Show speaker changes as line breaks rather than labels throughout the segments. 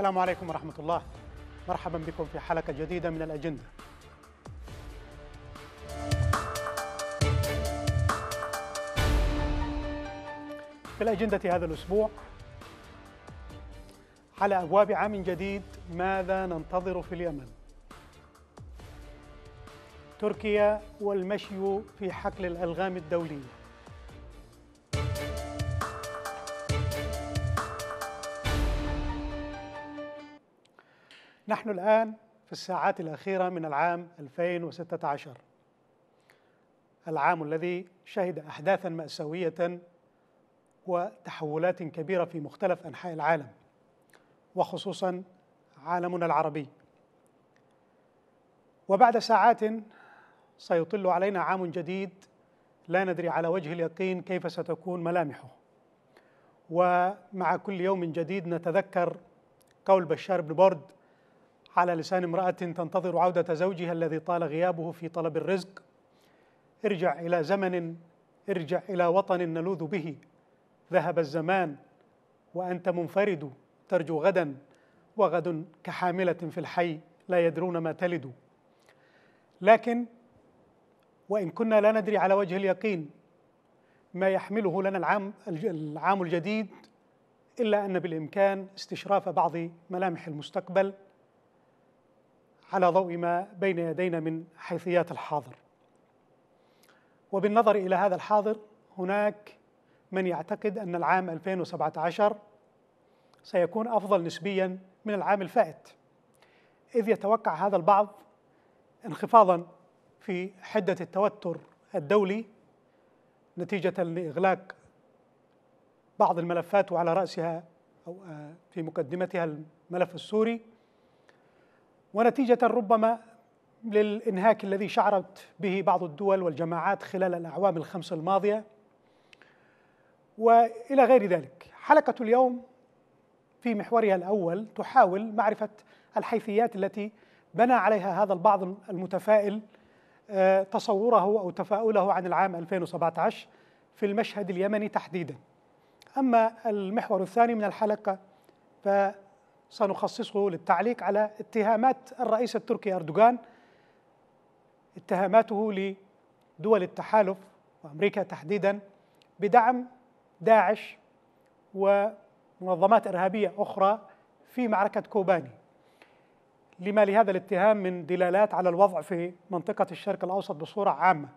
السلام عليكم ورحمة الله مرحبا بكم في حلقة جديدة من الأجندة في الأجندة هذا الأسبوع على أبواب عام جديد ماذا ننتظر في اليمن تركيا والمشي في حقل الألغام الدولية نحن الآن في الساعات الأخيرة من العام 2016 العام الذي شهد أحداثا مأساوية وتحولات كبيرة في مختلف أنحاء العالم وخصوصا عالمنا العربي وبعد ساعات سيطل علينا عام جديد لا ندري على وجه اليقين كيف ستكون ملامحه ومع كل يوم جديد نتذكر قول بشار بن برد على لسان امرأة تنتظر عودة زوجها الذي طال غيابه في طلب الرزق ارجع إلى زمن ارجع إلى وطن نلوذ به ذهب الزمان وأنت منفرد ترجو غدا وغد كحاملة في الحي لا يدرون ما تلد لكن وإن كنا لا ندري على وجه اليقين ما يحمله لنا العام العام الجديد إلا أن بالإمكان استشراف بعض ملامح المستقبل على ضوء ما بين يدينا من حيثيات الحاضر وبالنظر إلى هذا الحاضر هناك من يعتقد أن العام 2017 سيكون أفضل نسبيا من العام الفائت إذ يتوقع هذا البعض انخفاضا في حدة التوتر الدولي نتيجة لإغلاق بعض الملفات وعلى رأسها أو آه، في مقدمتها الملف السوري ونتيجة ربما للإنهاك الذي شعرت به بعض الدول والجماعات خلال الأعوام الخمس الماضية وإلى غير ذلك حلقة اليوم في محورها الأول تحاول معرفة الحيثيات التي بنى عليها هذا البعض المتفائل آه، تصوره أو تفاؤله عن العام 2017 في المشهد اليمني تحديدا أما المحور الثاني من الحلقة ف سنخصصه للتعليق على اتهامات الرئيس التركي أردوغان اتهاماته لدول التحالف وأمريكا تحديدا بدعم داعش ومنظمات إرهابية أخرى في معركة كوباني لما لهذا الاتهام من دلالات على الوضع في منطقة الشرق الأوسط بصورة عامة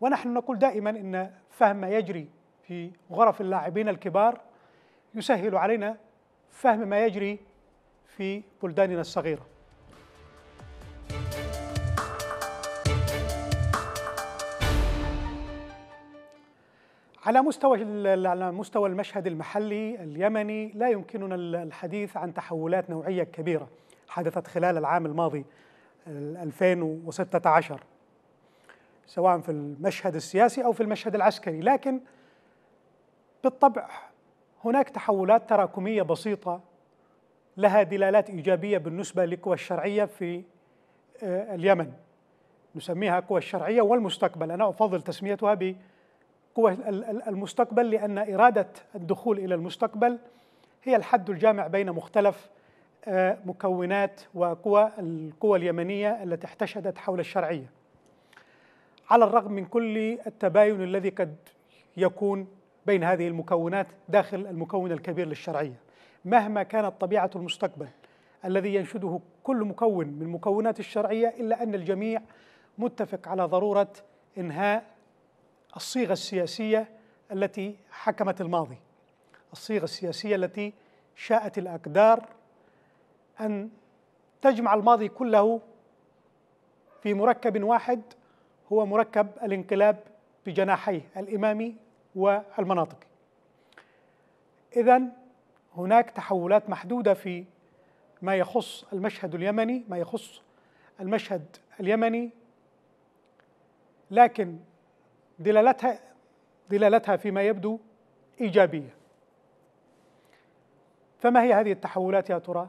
ونحن نقول دائما أن فهم ما يجري في غرف اللاعبين الكبار يسهل علينا فهم ما يجري في بلداننا الصغيره على مستوى على مستوى المشهد المحلي اليمني لا يمكننا الحديث عن تحولات نوعيه كبيره حدثت خلال العام الماضي 2016 سواء في المشهد السياسي او في المشهد العسكري لكن بالطبع هناك تحولات تراكميه بسيطه لها دلالات ايجابيه بالنسبه للقوى الشرعيه في آه، اليمن نسميها قوى الشرعيه والمستقبل انا افضل تسميتها بقوى المستقبل لان اراده الدخول الى المستقبل هي الحد الجامع بين مختلف آه، مكونات وقوى القوى اليمنيه التي احتشدت حول الشرعيه على الرغم من كل التباين الذي قد يكون بين هذه المكونات داخل المكون الكبير للشرعية مهما كانت طبيعة المستقبل الذي ينشده كل مكون من مكونات الشرعية إلا أن الجميع متفق على ضرورة إنهاء الصيغة السياسية التي حكمت الماضي الصيغة السياسية التي شاءت الأقدار أن تجمع الماضي كله في مركب واحد هو مركب الانقلاب بجناحيه الإمامي والمناطقي إذا هناك تحولات محدودة في ما يخص المشهد اليمني ما يخص المشهد اليمني لكن دلالتها دلالتها فيما يبدو إيجابية فما هي هذه التحولات يا ترى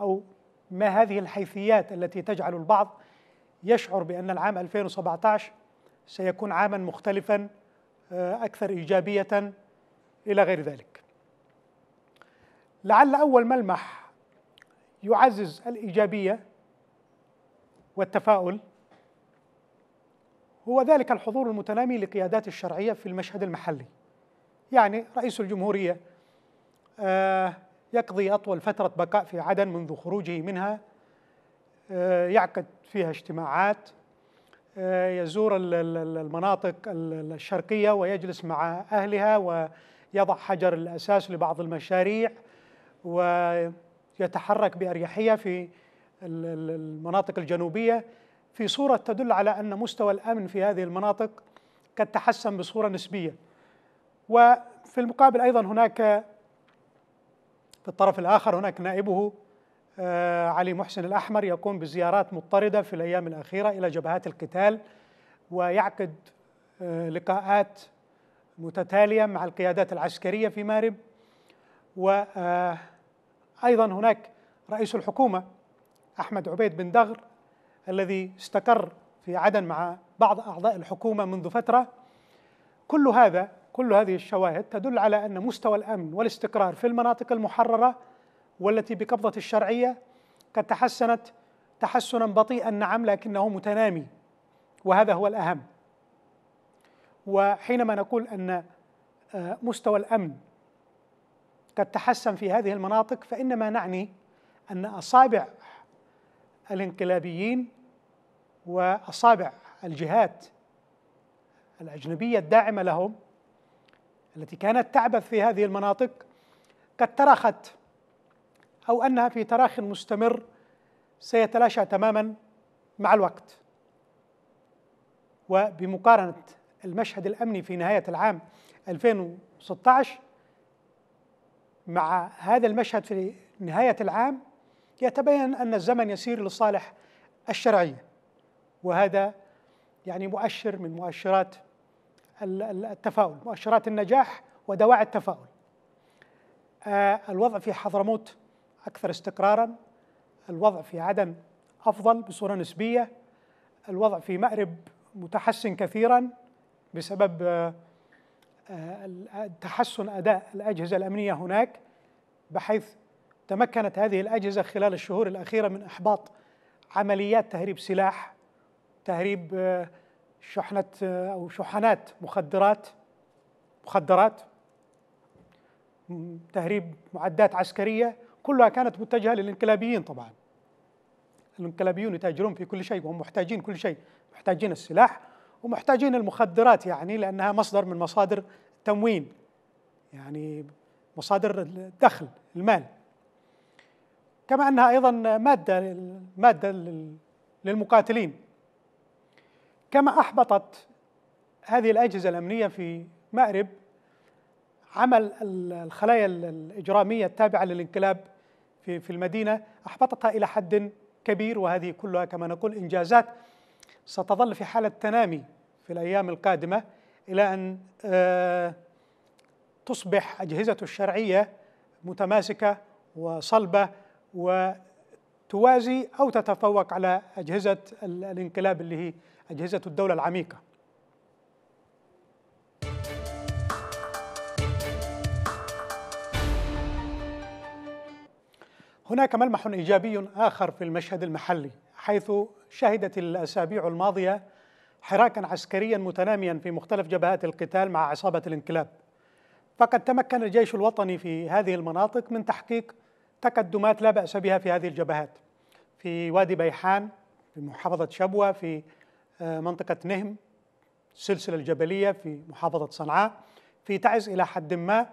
أو ما هذه الحيثيات التي تجعل البعض يشعر بأن العام 2017 سيكون عاما مختلفا آه، أكثر إيجابية إلى غير ذلك لعل أول ملمح يعزز الإيجابية والتفاؤل هو ذلك الحضور المتنامي لقيادات الشرعية في المشهد المحلي يعني رئيس الجمهورية آه، يقضي أطول فترة بقاء في عدن منذ خروجه منها آه، يعقد فيها اجتماعات آه، يزور المناطق الشرقية ويجلس مع أهلها ويضع حجر الأساس لبعض المشاريع ويتحرك بأريحية في المناطق الجنوبية في صورة تدل على أن مستوى الأمن في هذه المناطق قد تحسن بصورة نسبية وفي المقابل أيضا هناك في الطرف الآخر هناك نائبه آه، علي محسن الأحمر يقوم بزيارات مضطردة في الأيام الأخيرة إلى جبهات القتال ويعقد آه، لقاءات متتالية مع القيادات العسكرية في مارب وأيضا آه، هناك رئيس الحكومة أحمد عبيد بن دغر الذي استقر في عدن مع بعض أعضاء الحكومة منذ فترة كل هذا كل هذه الشواهد تدل على أن مستوى الأمن والاستقرار في المناطق المحررة والتي بقبضة الشرعية قد تحسنت تحسنا بطيئا نعم لكنه متنامي وهذا هو الأهم وحينما نقول أن آه، مستوى الأمن قد تحسن في هذه المناطق فإنما نعني أن أصابع الانقلابيين وأصابع الجهات الأجنبية الداعمة لهم التي كانت تعبث في هذه المناطق قد ترخت أو أنها في تراخ مستمر سيتلاشى تماما مع الوقت وبمقارنة المشهد الأمني في نهاية العام 2016 مع هذا المشهد في نهاية العام يتبين أن الزمن يسير لصالح الشرعية وهذا يعني مؤشر من مؤشرات التفاؤل مؤشرات النجاح ودواعي التفاؤل آه، الوضع في حضرموت أكثر استقرارا الوضع في عدن أفضل بصورة نسبية الوضع في مأرب متحسن كثيرا بسبب آه، آه، تحسن أداء الأجهزة الأمنية هناك بحيث تمكنت هذه الأجهزة خلال الشهور الأخيرة من إحباط عمليات تهريب سلاح تهريب آه، شحنة أو شحنات مخدرات مخدرات تهريب معدات عسكرية كلها كانت متجهة للانقلابيين طبعا الانقلابيون يتاجرون في كل شيء وهم محتاجين كل شيء محتاجين السلاح ومحتاجين المخدرات يعني لأنها مصدر من مصادر التموين يعني مصادر الدخل المال كما أنها أيضا مادة مادة للمقاتلين كما أحبطت هذه الأجهزة الأمنية في مأرب عمل الخلايا الإجرامية التابعة للانقلاب في في المدينه احبطتها الى حد كبير وهذه كلها كما نقول انجازات ستظل في حاله تنامي في الايام القادمه الى ان آه، تصبح اجهزه الشرعيه متماسكه وصلبه وتوازي او تتفوق على اجهزه الانقلاب اللي هي اجهزه الدوله العميقه هناك ملمح ايجابي اخر في المشهد المحلي حيث شهدت الاسابيع الماضيه حراكا عسكريا متناميا في مختلف جبهات القتال مع عصابه الانقلاب فقد تمكن الجيش الوطني في هذه المناطق من تحقيق تقدمات لا باس بها في هذه الجبهات في وادي بيحان في محافظه شبوه في آه، منطقه نهم السلسله الجبليه في محافظه صنعاء في تعز الى حد ما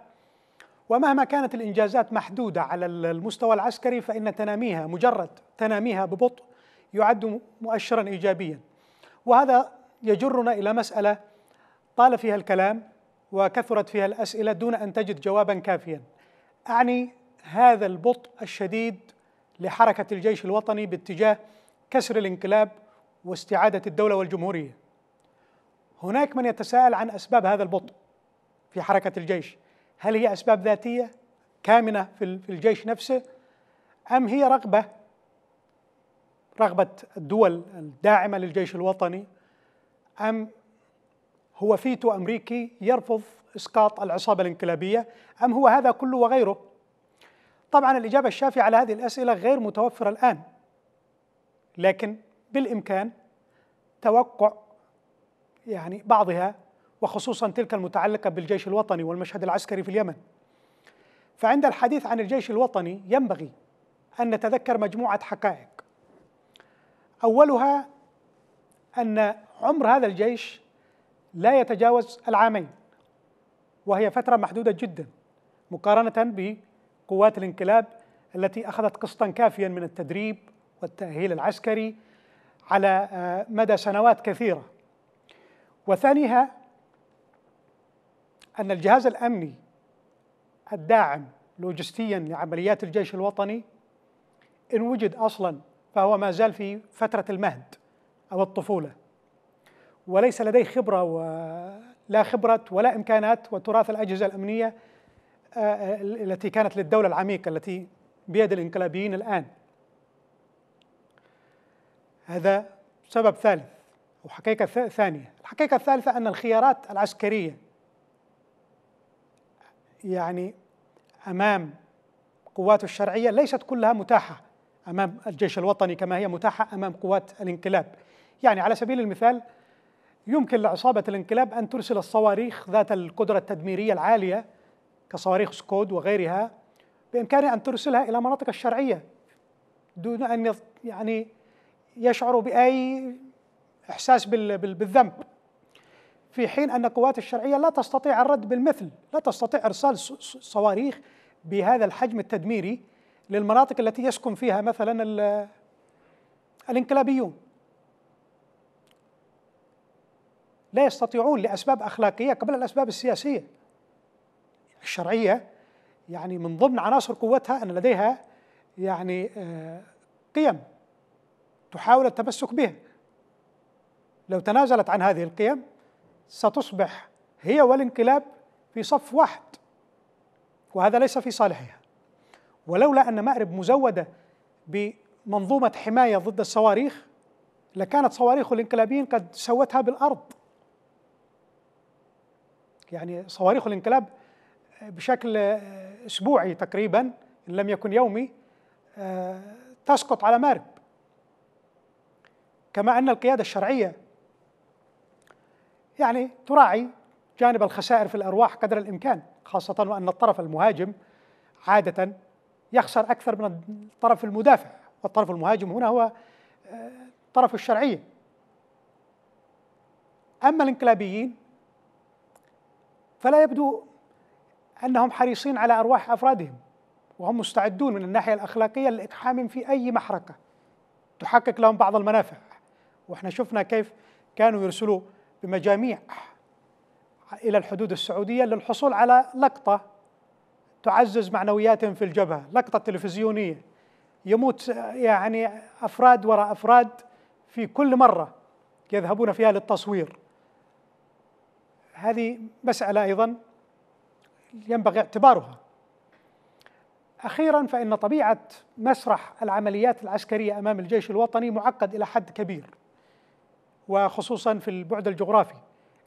ومهما كانت الإنجازات محدودة على المستوى العسكري فإن تناميها مجرد تناميها ببطء يعد مؤشرا إيجابيا وهذا يجرنا إلى مسألة طال فيها الكلام وكثرت فيها الأسئلة دون أن تجد جوابا كافيا أعني هذا البطء الشديد لحركة الجيش الوطني باتجاه كسر الانقلاب واستعادة الدولة والجمهورية هناك من يتساءل عن أسباب هذا البطء في حركة الجيش هل هي أسباب ذاتية كامنة في الجيش نفسه أم هي رغبة رغبة الدول الداعمة للجيش الوطني أم هو فيتو أمريكي يرفض إسقاط العصابة الانقلابية أم هو هذا كله وغيره طبعا الإجابة الشافية على هذه الأسئلة غير متوفرة الآن لكن بالإمكان توقع يعني بعضها وخصوصا تلك المتعلقة بالجيش الوطني والمشهد العسكري في اليمن فعند الحديث عن الجيش الوطني ينبغي أن نتذكر مجموعة حقائق أولها أن عمر هذا الجيش لا يتجاوز العامين وهي فترة محدودة جدا مقارنة بقوات الانقلاب التي أخذت قسطا كافيا من التدريب والتأهيل العسكري على آه، مدى سنوات كثيرة وثانيها أن الجهاز الأمني الداعم لوجستيا لعمليات الجيش الوطني إن وجد أصلا فهو ما زال في فترة المهد أو الطفولة وليس لديه خبرة ولا خبرة ولا إمكانات وتراث الأجهزة الأمنية آه، آه، التي كانت للدولة العميقة التي بيد الانقلابيين الآن هذا سبب ثالث وحقيقة ثانية الحقيقة الثالثة أن الخيارات العسكرية يعني امام قوات الشرعيه ليست كلها متاحه امام الجيش الوطني كما هي متاحه امام قوات الانقلاب. يعني على سبيل المثال يمكن لعصابه الانقلاب ان ترسل الصواريخ ذات القدره التدميريه العاليه كصواريخ سكود وغيرها بامكانها ان ترسلها الى مناطق الشرعيه دون ان يعني يشعروا باي احساس بالذنب في حين أن القوات الشرعية لا تستطيع الرد بالمثل لا تستطيع إرسال صواريخ بهذا الحجم التدميري للمناطق التي يسكن فيها مثلا الانقلابيون لا يستطيعون لأسباب أخلاقية قبل الأسباب السياسية الشرعية يعني من ضمن عناصر قوتها أن لديها يعني آه، قيم تحاول التمسك بها لو تنازلت عن هذه القيم ستصبح هي والانقلاب في صف واحد وهذا ليس في صالحها ولولا أن مأرب مزودة بمنظومة حماية ضد الصواريخ لكانت صواريخ الانقلابيين قد سوتها بالأرض يعني صواريخ الانقلاب بشكل أسبوعي تقريبا إن لم يكن يومي آه، تسقط على مأرب كما أن القيادة الشرعية يعني تراعي جانب الخسائر في الارواح قدر الامكان خاصه وان الطرف المهاجم عاده يخسر اكثر من الطرف المدافع والطرف المهاجم هنا هو آه، طرف الشرعيه اما الانقلابيين فلا يبدو انهم حريصين على ارواح افرادهم وهم مستعدون من الناحيه الاخلاقيه لاقحام في اي محركه تحقق لهم بعض المنافع واحنا شفنا كيف كانوا يرسلوا بمجاميع إلى الحدود السعودية للحصول على لقطة تعزز معنوياتهم في الجبهة لقطة تلفزيونية يموت يعني أفراد وراء أفراد في كل مرة يذهبون فيها للتصوير هذه مسألة أيضا ينبغي اعتبارها أخيرا فإن طبيعة مسرح العمليات العسكرية أمام الجيش الوطني معقد إلى حد كبير وخصوصا في البعد الجغرافي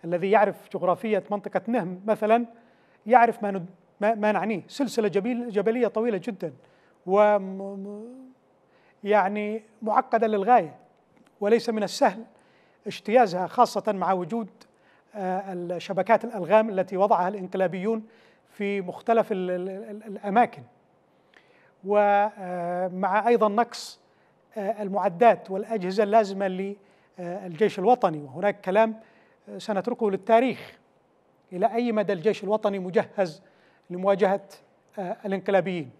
الذي يعرف جغرافية منطقة نهم مثلا يعرف ما ند... ما نعنيه سلسلة جبيل جبلية طويلة جدا و يعني معقدة للغاية وليس من السهل اجتيازها خاصة مع وجود آه، شبكات الألغام التي وضعها الإنقلابيون في مختلف الأماكن ومع آه، أيضا نقص آه، المعدات والأجهزة اللازمة آه، الجيش الوطني وهناك كلام آه، سنتركه للتاريخ إلى أي مدى الجيش الوطني مجهز لمواجهة آه، الانقلابيين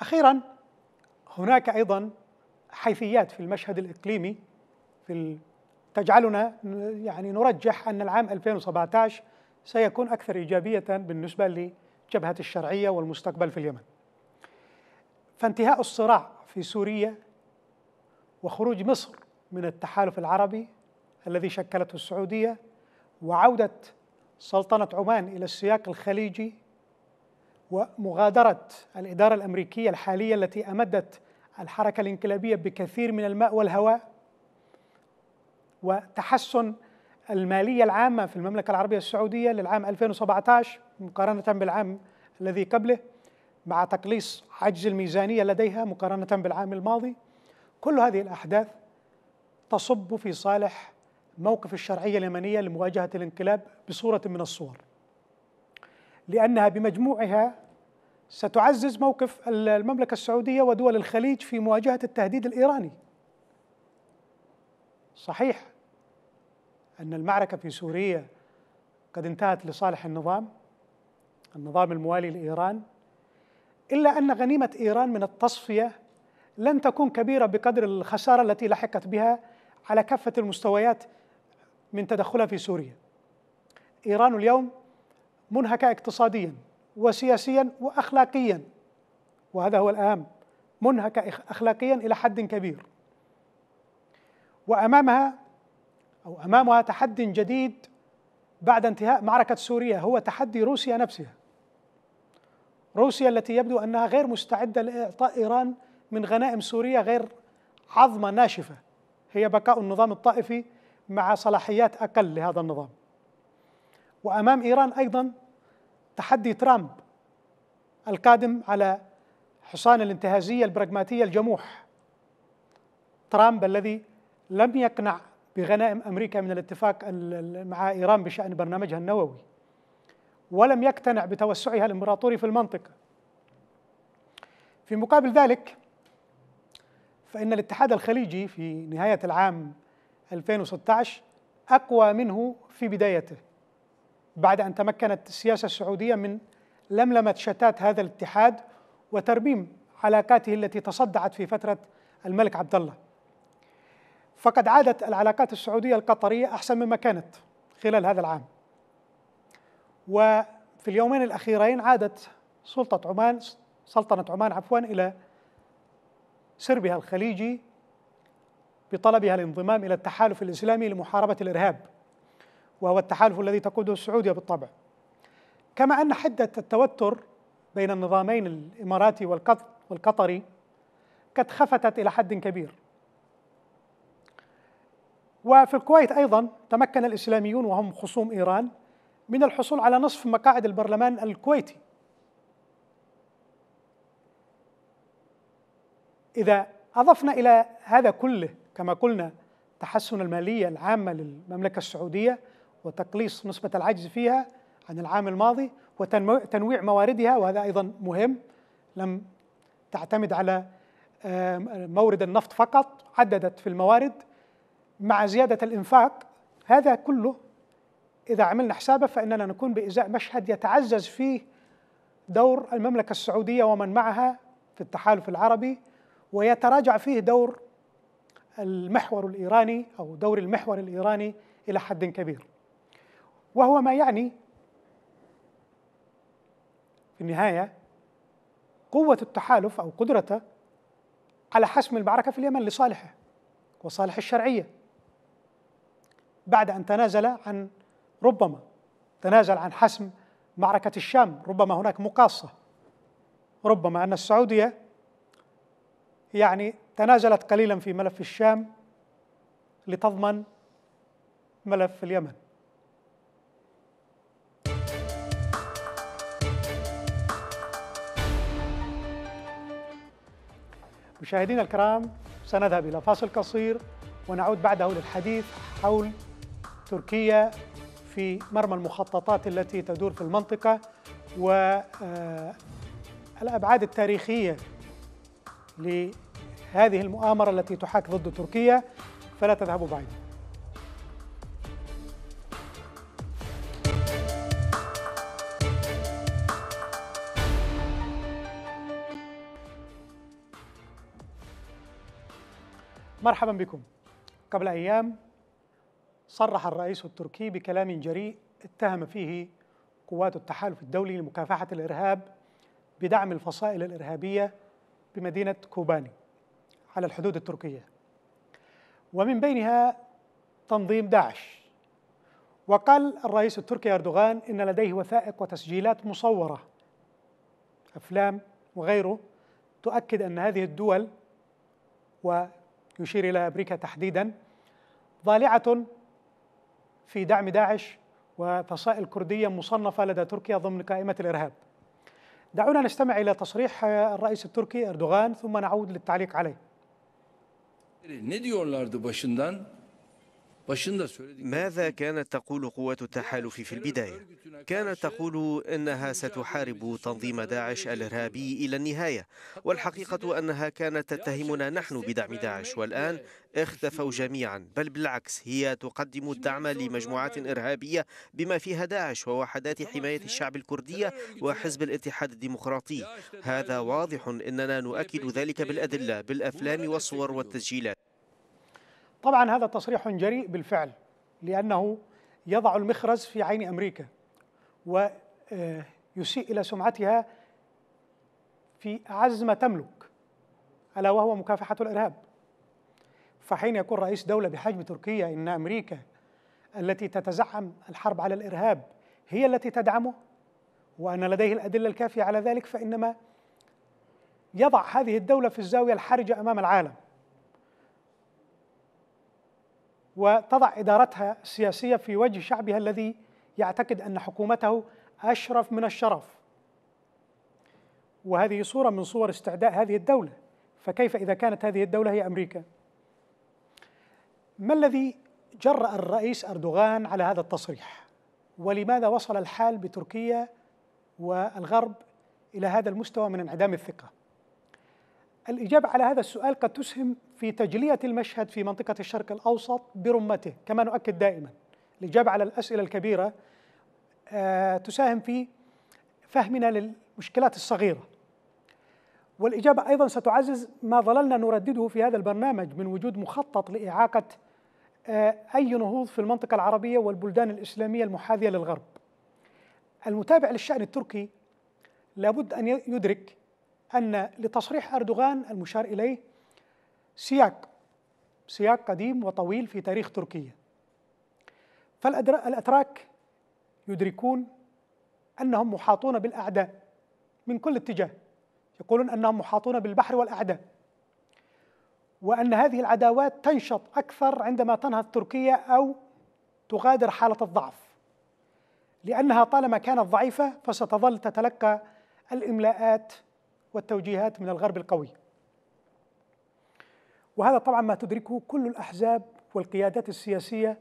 أخيرا هناك أيضا حيثيات في المشهد الإقليمي في تجعلنا يعني نرجح أن العام 2017 سيكون أكثر إيجابية بالنسبة جبهة الشرعية والمستقبل في اليمن فانتهاء الصراع في سوريا وخروج مصر من التحالف العربي الذي شكلته السعودية وعودة سلطنة عمان إلى السياق الخليجي ومغادرة الإدارة الأمريكية الحالية التي أمدت الحركة الانقلابية بكثير من الماء والهواء وتحسن المالية العامة في المملكة العربية السعودية للعام 2017 مقارنة بالعام الذي قبله مع تقليص عجز الميزانية لديها مقارنة بالعام الماضي كل هذه الأحداث تصب في صالح موقف الشرعية اليمنية لمواجهة الانقلاب بصورة من الصور لأنها بمجموعها ستعزز موقف المملكة السعودية ودول الخليج في مواجهة التهديد الإيراني صحيح أن المعركة في سوريا قد انتهت لصالح النظام النظام الموالي لإيران إلا أن غنيمة إيران من التصفية لن تكون كبيرة بقدر الخسارة التي لحقت بها على كافة المستويات من تدخلها في سوريا إيران اليوم منهكة اقتصاديا وسياسيا وأخلاقيا وهذا هو الأهم منهكة أخلاقيا إلى حد كبير وأمامها أو أمامها تحدي جديد بعد انتهاء معركة سوريا هو تحدي روسيا نفسها روسيا التي يبدو أنها غير مستعدة لإعطاء إيران من غنائم سوريا غير عظمة ناشفة هي بقاء النظام الطائفي مع صلاحيات أقل لهذا النظام وأمام إيران أيضا تحدي ترامب القادم على حصان الانتهازية البراغماتية الجموح ترامب الذي لم يقنع بغنائم أمريكا من الاتفاق مع إيران بشأن برنامجها النووي ولم يقتنع بتوسعها الامبراطوري في المنطقة في مقابل ذلك فإن الاتحاد الخليجي في نهاية العام 2016 أقوى منه في بدايته بعد أن تمكنت السياسة السعودية من لملمة شتات هذا الاتحاد وترميم علاقاته التي تصدعت في فترة الملك عبد الله فقد عادت العلاقات السعودية القطرية أحسن مما كانت خلال هذا العام وفي اليومين الأخيرين عادت سلطة عمان سلطنة عمان عفوا إلى سربها الخليجي بطلبها الانضمام إلى التحالف الإسلامي لمحاربة الإرهاب وهو التحالف الذي تقوده السعودية بالطبع كما أن حدة التوتر بين النظامين الإماراتي والقطري قد خفتت إلى حد كبير وفي الكويت أيضا تمكن الإسلاميون وهم خصوم إيران من الحصول على نصف مقاعد البرلمان الكويتي إذا أضفنا إلى هذا كله كما قلنا تحسن المالية العامة للمملكة السعودية وتقليص نسبة العجز فيها عن العام الماضي وتنويع مواردها وهذا أيضا مهم لم تعتمد على مورد النفط فقط عددت في الموارد مع زيادة الإنفاق هذا كله إذا عملنا حسابه فإننا نكون بإزاء مشهد يتعزز فيه دور المملكة السعودية ومن معها في التحالف العربي ويتراجع فيه دور المحور الإيراني أو دور المحور الإيراني إلى حد كبير وهو ما يعني في النهاية قوة التحالف أو قدرته على حسم المعركة في اليمن لصالحه وصالح الشرعية بعد أن تنازل عن ربما تنازل عن حسم معركة الشام ربما هناك مقاصة ربما أن السعودية يعني تنازلت قليلا في ملف الشام لتضمن ملف اليمن مشاهدينا الكرام سنذهب إلى فاصل قصير ونعود بعده للحديث حول تركيا في مرمى المخططات التي تدور في المنطقة والأبعاد آه، التاريخية لهذه المؤامرة التي تحاك ضد تركيا فلا تذهبوا بعيدا مرحبا بكم قبل أيام صرح الرئيس التركي بكلام جريء اتهم فيه قوات التحالف الدولي لمكافحة الإرهاب بدعم الفصائل الإرهابية بمدينة كوباني على الحدود التركية ومن بينها تنظيم داعش وقال الرئيس التركي أردوغان إن لديه وثائق وتسجيلات مصورة أفلام وغيره تؤكد أن هذه الدول ويشير إلى أمريكا تحديدا ضالعة في دعم داعش وفصائل كردية مصنفة لدى تركيا ضمن قائمة الإرهاب دعونا نستمع إلى تصريح الرئيس التركي أردوغان ثم نعود للتعليق عليه
Ne diyorlardı başından? ماذا كانت تقول قوات التحالف في البداية؟ كانت تقول إنها ستحارب تنظيم داعش الإرهابي إلى النهاية والحقيقة أنها كانت تتهمنا نحن بدعم داعش والآن اختفوا جميعا بل بالعكس هي تقدم الدعم لمجموعات إرهابية بما فيها داعش ووحدات حماية الشعب الكردية وحزب الاتحاد الديمقراطي هذا واضح إننا نؤكد ذلك بالأدلة بالأفلام والصور والتسجيلات
طبعا هذا تصريح جريء بالفعل لأنه يضع المخرز في عين أمريكا ويسيء آه، إلى سمعتها في أعز ما تملك ألا وهو مكافحة الإرهاب فحين يكون رئيس دولة بحجم تركيا إن أمريكا التي تتزعم الحرب على الإرهاب هي التي تدعمه وأن لديه الأدلة الكافية على ذلك فإنما يضع هذه الدولة في الزاوية الحرجة أمام العالم وتضع إدارتها السياسية في وجه شعبها الذي يعتقد أن حكومته أشرف من الشرف وهذه صورة من صور استعداء هذه الدولة فكيف إذا كانت هذه الدولة هي أمريكا ما الذي جرأ الرئيس أردوغان على هذا التصريح ولماذا وصل الحال بتركيا والغرب إلى هذا المستوى من انعدام الثقة الإجابة على هذا السؤال قد تسهم في تجلية المشهد في منطقة الشرق الأوسط برمته كما نؤكد دائما الإجابة على الأسئلة الكبيرة آه، تساهم في فهمنا للمشكلات الصغيرة والإجابة أيضا ستعزز ما ظللنا نردده في هذا البرنامج من وجود مخطط لإعاقة آه، أي نهوض في المنطقة العربية والبلدان الإسلامية المحاذية للغرب المتابع للشأن التركي لابد أن يدرك أن لتصريح أردوغان المشار إليه سياق سياق قديم وطويل في تاريخ تركيا فالأتراك يدركون أنهم محاطون بالأعداء من كل اتجاه يقولون أنهم محاطون بالبحر والأعداء وأن هذه العداوات تنشط أكثر عندما تنهض تركيا أو تغادر حالة الضعف لأنها طالما كانت ضعيفة فستظل تتلقى الإملاءات والتوجيهات من الغرب القوي وهذا طبعا ما تدركه كل الأحزاب والقيادات السياسية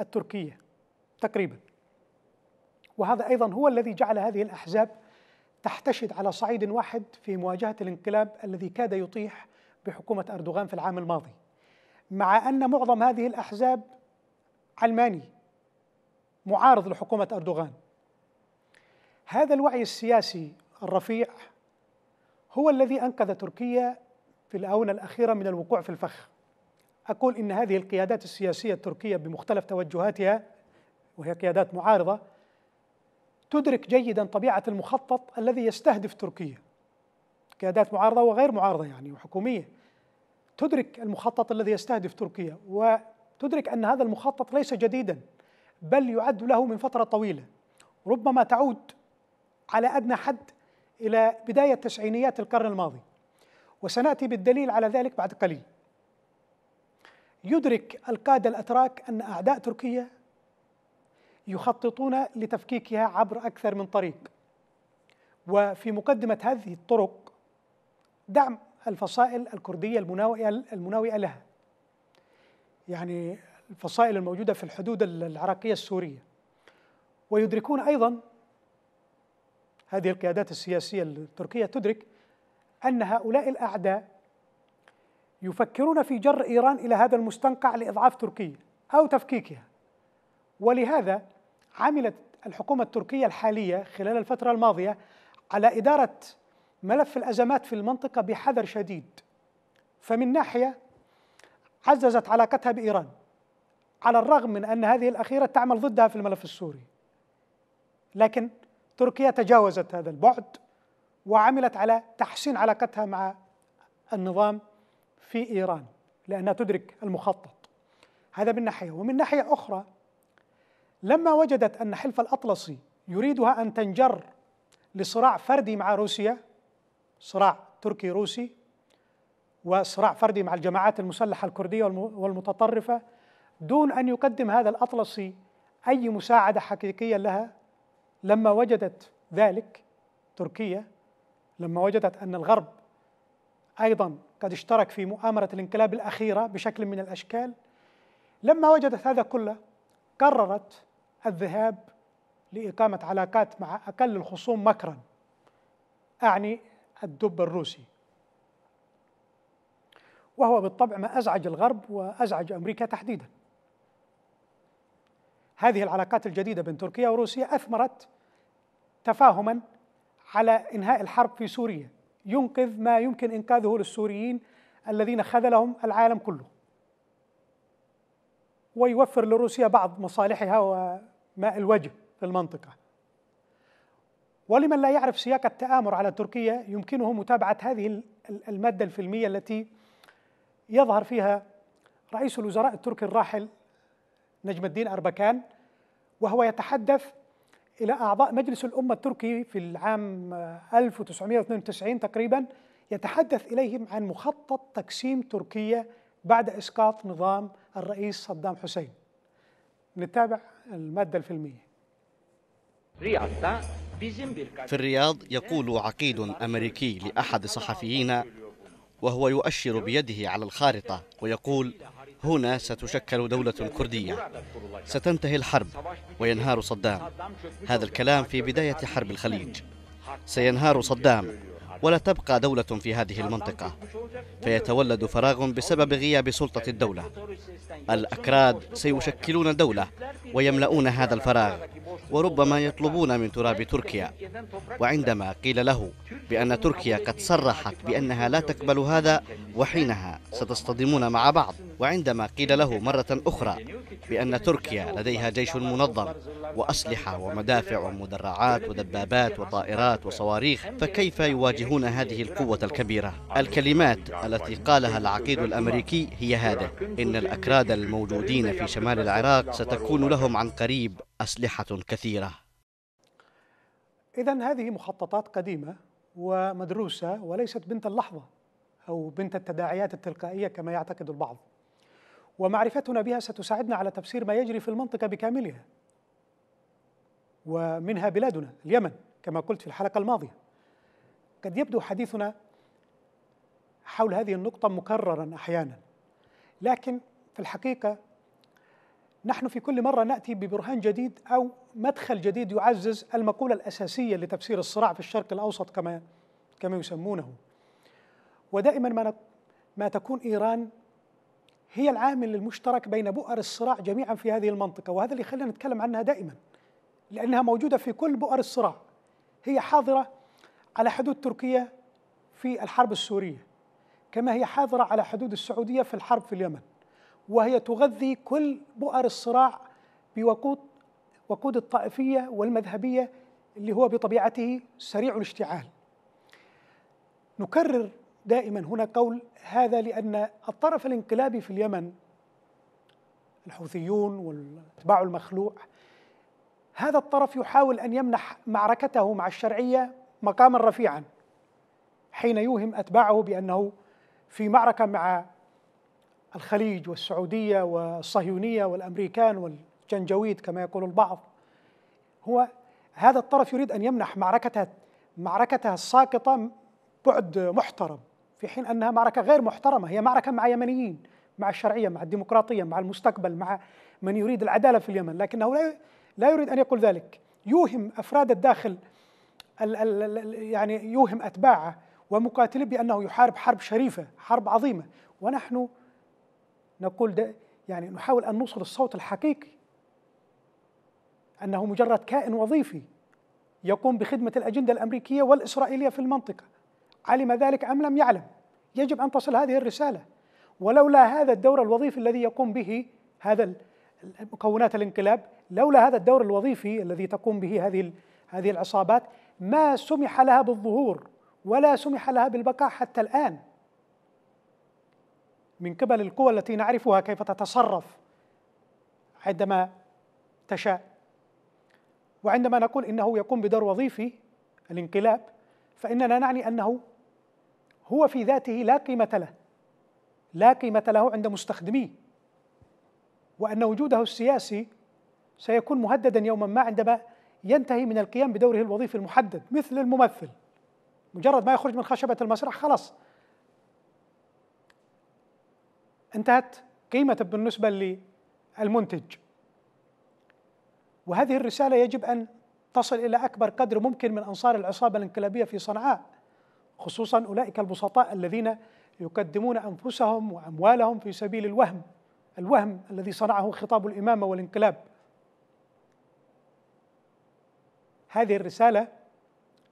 التركية تقريبا وهذا أيضا هو الذي جعل هذه الأحزاب تحتشد على صعيد واحد في مواجهة الانقلاب الذي كاد يطيح بحكومة أردوغان في العام الماضي مع أن معظم هذه الأحزاب علماني معارض لحكومة أردوغان هذا الوعي السياسي الرفيع هو الذي أنقذ تركيا في الآونة الأخيرة من الوقوع في الفخ أقول إن هذه القيادات السياسية التركية بمختلف توجهاتها وهي قيادات معارضة تدرك جيدا طبيعة المخطط الذي يستهدف تركيا قيادات معارضة وغير معارضة يعني وحكومية تدرك المخطط الذي يستهدف تركيا وتدرك أن هذا المخطط ليس جديدا بل يعد له من فترة طويلة ربما تعود على أدنى حد إلى بداية تسعينيات القرن الماضي وسنأتي بالدليل على ذلك بعد قليل يدرك القادة الأتراك أن أعداء تركيا يخططون لتفكيكها عبر أكثر من طريق وفي مقدمة هذه الطرق دعم الفصائل الكردية المناوئة لها يعني الفصائل الموجودة في الحدود العراقية السورية ويدركون أيضا هذه القيادات السياسية التركية تدرك أن هؤلاء الأعداء يفكرون في جر إيران إلى هذا المستنقع لإضعاف تركيا أو تفكيكها ولهذا عملت الحكومة التركية الحالية خلال الفترة الماضية على إدارة ملف الأزمات في المنطقة بحذر شديد فمن ناحية عززت علاقتها بإيران على الرغم من أن هذه الأخيرة تعمل ضدها في الملف السوري لكن تركيا تجاوزت هذا البعد وعملت على تحسين علاقتها مع النظام في ايران لانها تدرك المخطط هذا من ناحيه ومن ناحيه اخرى لما وجدت ان حلف الاطلسي يريدها ان تنجر لصراع فردي مع روسيا صراع تركي روسي وصراع فردي مع الجماعات المسلحه الكرديه والمتطرفه دون ان يقدم هذا الاطلسي اي مساعده حقيقيه لها لما وجدت ذلك تركيا لما وجدت ان الغرب ايضا قد اشترك في مؤامره الانقلاب الاخيره بشكل من الاشكال لما وجدت هذا كله قررت الذهاب لاقامه علاقات مع اقل الخصوم مكرا اعني الدب الروسي وهو بالطبع ما ازعج الغرب وازعج امريكا تحديدا هذه العلاقات الجديده بين تركيا وروسيا اثمرت تفاهما على انهاء الحرب في سوريا ينقذ ما يمكن انقاذه للسوريين الذين خذلهم العالم كله ويوفر لروسيا بعض مصالحها وماء الوجه في المنطقه ولمن لا يعرف سياق التآمر على تركيا يمكنه متابعة هذه المادة الفيلمية التي يظهر فيها رئيس الوزراء التركي الراحل نجم الدين أربكان وهو يتحدث إلى أعضاء مجلس الأمة التركي في العام 1992 تقريبا يتحدث إليهم عن مخطط تقسيم تركيا بعد إسقاط نظام الرئيس صدام حسين نتابع المادة الفيلمية
في الرياض يقول عقيد أمريكي لأحد صحفيين وهو يؤشر بيده على الخارطة ويقول هنا ستشكل دولة كردية ستنتهي الحرب وينهار صدام هذا الكلام في بداية حرب الخليج سينهار صدام ولا تبقى دولة في هذه المنطقة فيتولد فراغ بسبب غياب سلطة الدولة الأكراد سيشكلون دولة ويملؤون هذا الفراغ وربما يطلبون من تراب تركيا وعندما قيل له بأن تركيا قد صرحت بأنها لا تقبل هذا وحينها ستصطدمون مع بعض وعندما قيل له مرة أخرى بأن تركيا لديها جيش منظم وأسلحة ومدافع ومدرعات ودبابات وطائرات وصواريخ فكيف يواجهون هذه القوة الكبيرة؟ الكلمات التي قالها العقيد الأمريكي هي هذه إن الأكراد الموجودين في شمال العراق ستكون لهم عن قريب أسلحة كثيرة
إذا هذه مخططات قديمة ومدروسة وليست بنت اللحظة أو بنت التداعيات التلقائية كما يعتقد البعض ومعرفتنا بها ستساعدنا على تفسير ما يجري في المنطقة بكاملها ومنها بلادنا اليمن كما قلت في الحلقة الماضية قد يبدو حديثنا حول هذه النقطة مكررا أحيانا لكن في الحقيقة نحن في كل مرة نأتي ببرهان جديد أو مدخل جديد يعزز المقولة الأساسية لتفسير الصراع في الشرق الأوسط كما كما يسمونه ودائما ما ما تكون إيران هي العامل المشترك بين بؤر الصراع جميعا في هذه المنطقة وهذا اللي خلينا نتكلم عنها دائما لأنها موجودة في كل بؤر الصراع هي حاضرة على حدود تركيا في الحرب السورية كما هي حاضرة على حدود السعودية في الحرب في اليمن وهي تغذي كل بؤر الصراع بوقود وقود الطائفية والمذهبية اللي هو بطبيعته سريع الاشتعال نكرر دائما هنا قول هذا لأن الطرف الانقلابي في اليمن الحوثيون والاتباع المخلوع هذا الطرف يحاول أن يمنح معركته مع الشرعية مقاما رفيعا حين يوهم أتباعه بأنه في معركة مع الخليج والسعودية والصهيونية والأمريكان والجنجويد كما يقول البعض هو هذا الطرف يريد أن يمنح معركته معركتها الساقطة بعد محترم في حين أنها معركة غير محترمة هي معركة مع يمنيين مع الشرعية مع الديمقراطية مع المستقبل مع من يريد العدالة في اليمن لكنه لا لا يريد أن يقول ذلك يوهم أفراد الداخل الـ الـ يعني يوهم أتباعه ومقاتليه بأنه يحارب حرب شريفة حرب عظيمة ونحن نقول ده يعني نحاول أن نوصل الصوت الحقيقي أنه مجرد كائن وظيفي يقوم بخدمة الأجندة الأمريكية والإسرائيلية في المنطقة علم ذلك أم لم يعلم يجب أن تصل هذه الرسالة ولولا هذا الدور الوظيفي الذي يقوم به هذا مكونات الانقلاب لولا هذا الدور الوظيفي الذي تقوم به هذه هذه العصابات ما سمح لها بالظهور ولا سمح لها بالبقاء حتى الآن من قبل القوى التي نعرفها كيف تتصرف عندما تشاء وعندما نقول انه يقوم بدور وظيفي الانقلاب فاننا نعني انه هو في ذاته لا قيمه له لا قيمه له عند مستخدميه وان وجوده السياسي سيكون مهددا يوما ما عندما ينتهي من القيام بدوره الوظيفي المحدد مثل الممثل مجرد ما يخرج من خشبه المسرح خلاص انتهت قيمة بالنسبة للمنتج وهذه الرسالة يجب أن تصل إلى أكبر قدر ممكن من أنصار العصابة الانقلابية في صنعاء خصوصا أولئك البسطاء الذين يقدمون أنفسهم وأموالهم في سبيل الوهم الوهم الذي صنعه خطاب الإمامة والانقلاب هذه الرسالة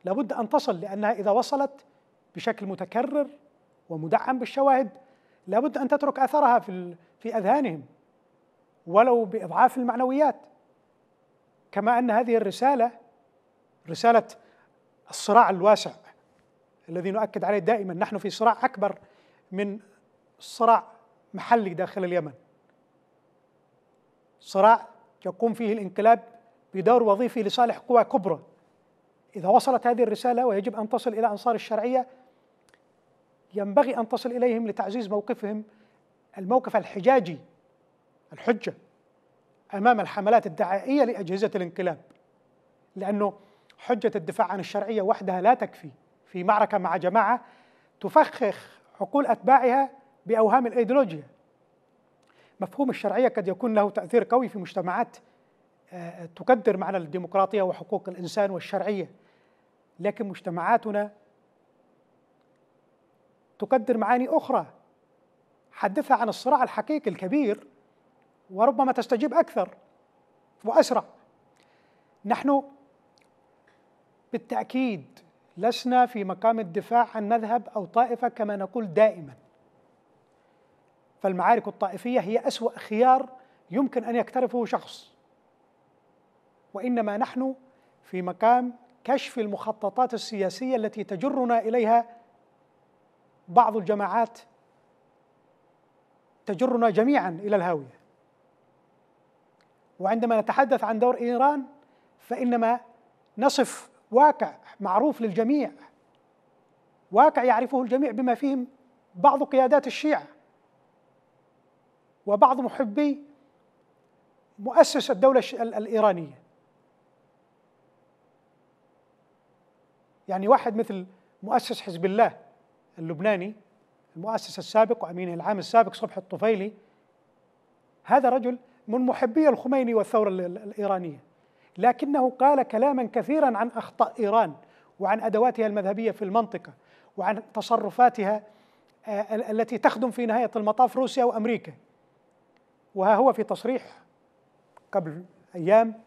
لابد أن تصل لأنها إذا وصلت بشكل متكرر ومدعم بالشواهد لابد ان تترك اثرها في في اذهانهم ولو باضعاف المعنويات كما ان هذه الرساله رساله الصراع الواسع الذي نؤكد عليه دائما نحن في صراع اكبر من صراع محلي داخل اليمن صراع يقوم فيه الانقلاب بدور وظيفي لصالح قوى كبرى اذا وصلت هذه الرساله ويجب ان تصل الى انصار الشرعيه ينبغي أن تصل إليهم لتعزيز موقفهم الموقف الحجاجي الحجة أمام الحملات الدعائية لأجهزة الانقلاب لأنه حجة الدفاع عن الشرعية وحدها لا تكفي في معركة مع جماعة تفخخ عقول أتباعها بأوهام الأيديولوجيا مفهوم الشرعية قد يكون له تأثير قوي في مجتمعات آه، تقدر معنى الديمقراطية وحقوق الإنسان والشرعية لكن مجتمعاتنا تقدر معاني أخرى حدثها عن الصراع الحقيقي الكبير وربما تستجيب أكثر وأسرع نحن بالتأكيد لسنا في مقام الدفاع عن مذهب أو طائفة كما نقول دائما فالمعارك الطائفية هي أسوأ خيار يمكن أن يقترفه شخص وإنما نحن في مقام كشف المخططات السياسية التي تجرنا إليها بعض الجماعات تجرنا جميعا الى الهاويه وعندما نتحدث عن دور ايران فانما نصف واقع معروف للجميع واقع يعرفه الجميع بما فيهم بعض قيادات الشيعه وبعض محبي مؤسس الدوله الايرانيه يعني واحد مثل مؤسس حزب الله اللبناني المؤسس السابق وامينه العام السابق صبحي الطفيلي هذا رجل من محبي الخميني والثوره الايرانيه لكنه قال كلاما كثيرا عن اخطاء ايران وعن ادواتها المذهبيه في المنطقه وعن تصرفاتها آه، التي تخدم في نهايه المطاف روسيا وامريكا وها هو في تصريح قبل ايام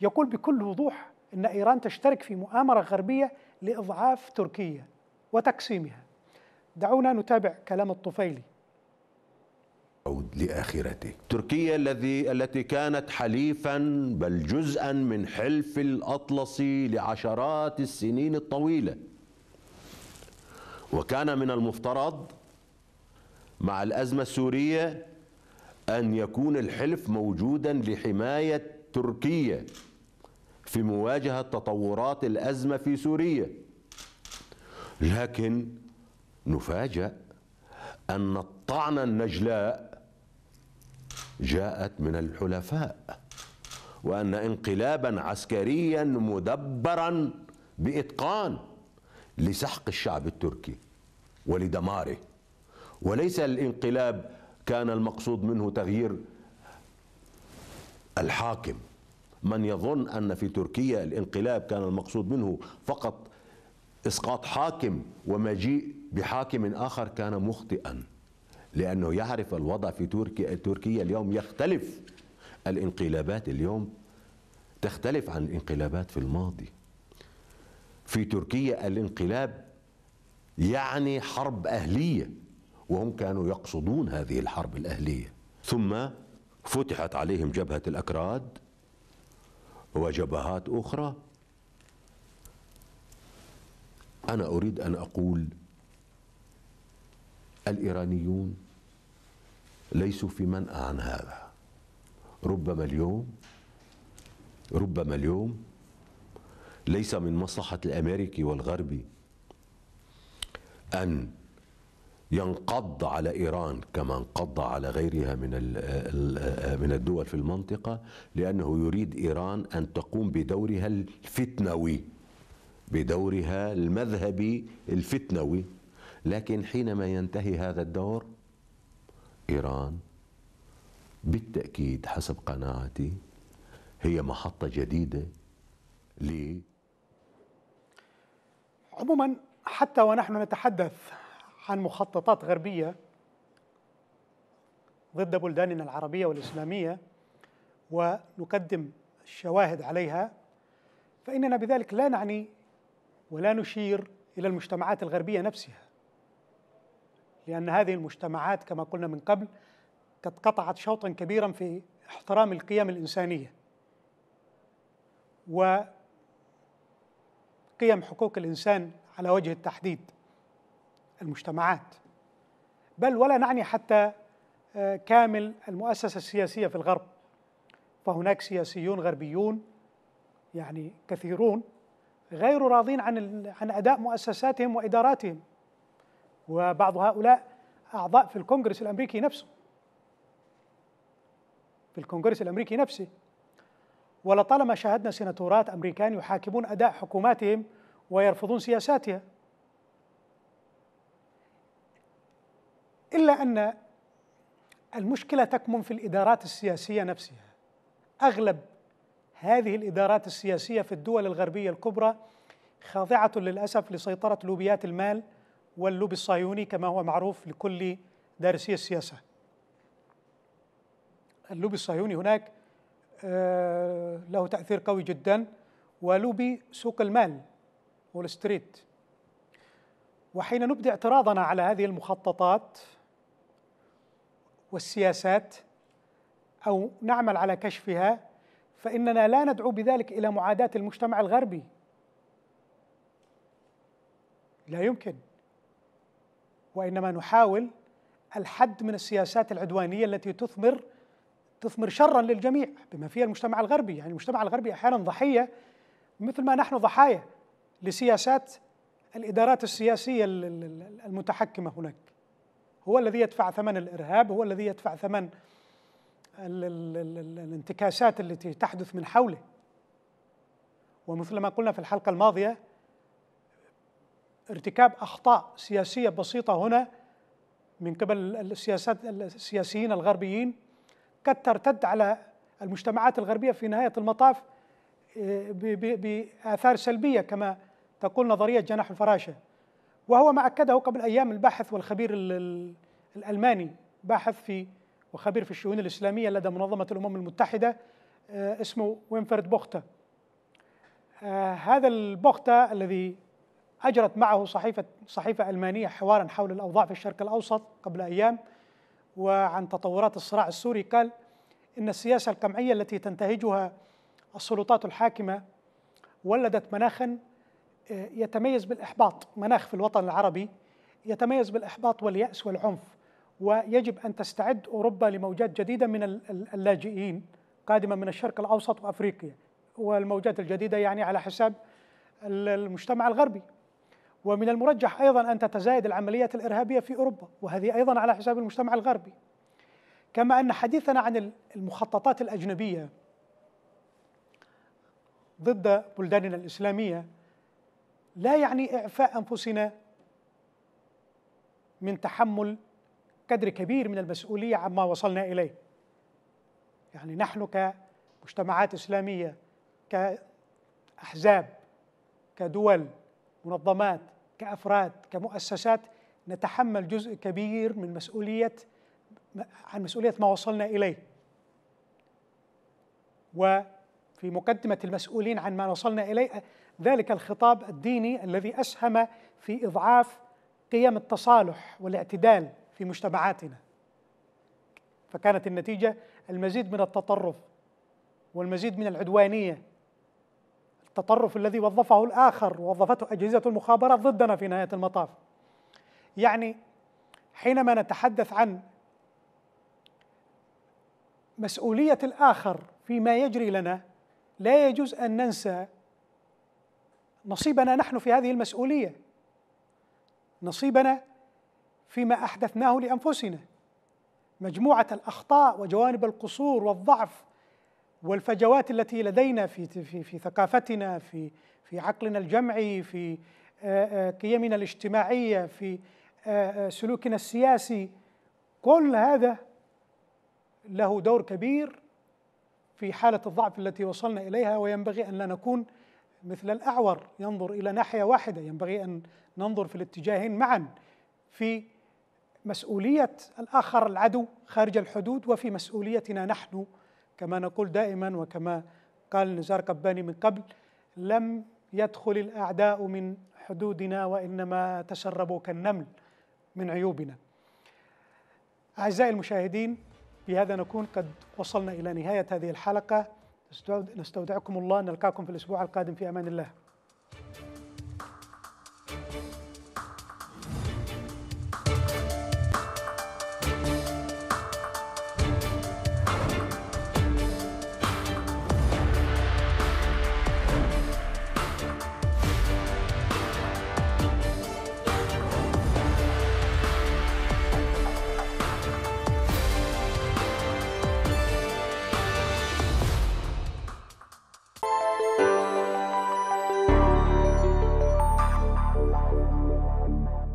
يقول بكل وضوح ان ايران تشترك في مؤامره غربيه لاضعاف تركيا وتقسيمها دعونا نتابع كلام الطفيلي
لاخرته. تركيا الذي التي كانت حليفا بل جزءا من حلف الاطلسي لعشرات السنين الطويله. وكان من المفترض مع الازمه السوريه ان يكون الحلف موجودا لحمايه تركيا في مواجهه تطورات الازمه في سوريا. لكن نفاجأ أن الطعنة النجلاء جاءت من الحلفاء وأن انقلابا عسكريا مدبرا بإتقان لسحق الشعب التركي ولدماره وليس الانقلاب كان المقصود منه تغيير الحاكم من يظن أن في تركيا الانقلاب كان المقصود منه فقط إسقاط حاكم ومجيء بحاكم آخر كان مخطئا لأنه يعرف الوضع في تركيا تركيا اليوم يختلف الانقلابات اليوم تختلف عن الانقلابات في الماضي في تركيا الانقلاب يعني حرب أهلية وهم كانوا يقصدون هذه الحرب الأهلية ثم فتحت عليهم جبهة الأكراد وجبهات أخرى أنا أريد أن أقول الإيرانيون ليسوا في منأى عن هذا ربما اليوم ربما اليوم ليس من مصلحة الأمريكي والغربي أن ينقض على إيران كما انقض على غيرها من من الدول في المنطقة لأنه يريد إيران أن تقوم بدورها الفتنوي بدورها المذهبي الفتنوي لكن حينما ينتهي هذا الدور ايران بالتاكيد حسب قناعتي هي محطه جديده ل
عموما حتى ونحن نتحدث عن مخططات غربيه ضد بلداننا العربيه والاسلاميه ونقدم الشواهد عليها فاننا بذلك لا نعني ولا نشير الى المجتمعات الغربيه نفسها لأن هذه المجتمعات كما قلنا من قبل قد قطعت شوطا كبيرا في احترام القيم الإنسانية وقيم حقوق الإنسان على وجه التحديد المجتمعات بل ولا نعني حتى آه، كامل المؤسسة السياسية في الغرب فهناك سياسيون غربيون يعني كثيرون غير راضين عن عن اداء مؤسساتهم واداراتهم وبعض هؤلاء أعضاء في الكونجرس الأمريكي نفسه في الكونجرس الأمريكي نفسه ولطالما شاهدنا سيناتورات أمريكان يحاكمون أداء حكوماتهم ويرفضون سياساتها إلا أن المشكلة تكمن في الإدارات السياسية نفسها أغلب هذه الإدارات السياسية في الدول الغربية الكبرى خاضعة للأسف لسيطرة لوبيات المال واللوبي الصهيوني كما هو معروف لكل دارسي السياسة اللوبي الصهيوني هناك آه، له تأثير قوي جدا ولوبي سوق المال وول ستريت وحين نبدي اعتراضنا على هذه المخططات والسياسات أو نعمل على كشفها فإننا لا ندعو بذلك إلى معاداة المجتمع الغربي لا يمكن وإنما نحاول الحد من السياسات العدوانية التي تثمر تثمر شرا للجميع بما فيها المجتمع الغربي يعني المجتمع الغربي أحيانا ضحية مثل ما نحن ضحايا لسياسات الإدارات السياسية المتحكمة هناك هو الذي يدفع ثمن الإرهاب هو الذي يدفع ثمن الانتكاسات التي تحدث من حوله ومثل ما قلنا في الحلقة الماضية ارتكاب اخطاء سياسيه بسيطه هنا من قبل السياسات السياسيين الغربيين قد ترتد على المجتمعات الغربيه في نهايه المطاف باثار سلبيه كما تقول نظريه جناح الفراشه وهو ما اكده قبل ايام الباحث والخبير الالماني باحث في وخبير في الشؤون الاسلاميه لدى منظمه الامم المتحده آه، اسمه وينفرد بوخته آه، هذا البوخته الذي أجرت معه صحيفة صحيفة ألمانية حوارا حول الأوضاع في الشرق الأوسط قبل أيام وعن تطورات الصراع السوري قال إن السياسة القمعية التي تنتهجها السلطات الحاكمة ولدت مناخا آه، يتميز بالإحباط مناخ في الوطن العربي يتميز بالإحباط واليأس والعنف ويجب أن تستعد أوروبا لموجات جديدة من اللاجئين قادمة من الشرق الأوسط وأفريقيا والموجات الجديدة يعني على حساب المجتمع الغربي ومن المرجح ايضا ان تتزايد العمليات الارهابيه في اوروبا وهذه ايضا على حساب المجتمع الغربي كما ان حديثنا عن المخططات الاجنبيه ضد بلداننا الاسلاميه لا يعني اعفاء انفسنا من تحمل قدر كبير من المسؤوليه عما وصلنا اليه يعني نحن كمجتمعات اسلاميه كاحزاب كدول كمنظمات كافراد كمؤسسات نتحمل جزء كبير من مسؤوليه عن مسؤوليه ما وصلنا اليه وفي مقدمه المسؤولين عن ما وصلنا اليه ذلك الخطاب الديني الذي اسهم في اضعاف قيم التصالح والاعتدال في مجتمعاتنا فكانت النتيجه المزيد من التطرف والمزيد من العدوانيه التطرف الذي وظفه الآخر وظفته أجهزة المخابرة ضدنا في نهاية المطاف يعني حينما نتحدث عن مسؤولية الآخر فيما يجري لنا لا يجوز أن ننسى نصيبنا نحن في هذه المسؤولية نصيبنا فيما أحدثناه لأنفسنا مجموعة الأخطاء وجوانب القصور والضعف والفجوات التي لدينا في في في ثقافتنا في في عقلنا الجمعي في قيمنا الاجتماعيه في سلوكنا السياسي كل هذا له دور كبير في حاله الضعف التي وصلنا اليها وينبغي ان لا نكون مثل الاعور ينظر الى ناحيه واحده ينبغي ان ننظر في الاتجاهين معا في مسؤوليه الاخر العدو خارج الحدود وفي مسؤوليتنا نحن كما نقول دائما وكما قال نزار قباني من قبل لم يدخل الاعداء من حدودنا وانما تشربوا كالنمل من عيوبنا. اعزائي المشاهدين بهذا نكون قد وصلنا الى نهايه هذه الحلقه نستودعكم الله نلقاكم في الاسبوع القادم في امان الله.